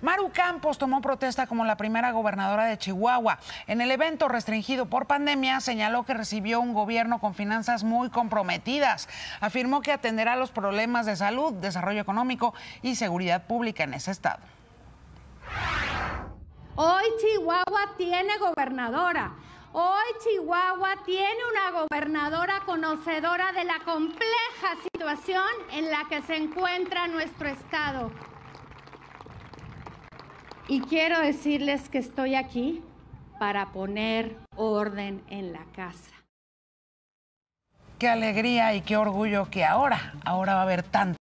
Maru Campos tomó protesta como la primera gobernadora de Chihuahua. En el evento restringido por pandemia señaló que recibió un gobierno con finanzas muy comprometidas. Afirmó que atenderá los problemas de salud, desarrollo económico y seguridad pública en ese estado. Hoy Chihuahua tiene gobernadora. Hoy Chihuahua tiene una gobernadora conocedora de la compleja situación en la que se encuentra nuestro estado. Y quiero decirles que estoy aquí para poner orden en la casa. Qué alegría y qué orgullo que ahora, ahora va a haber tanto.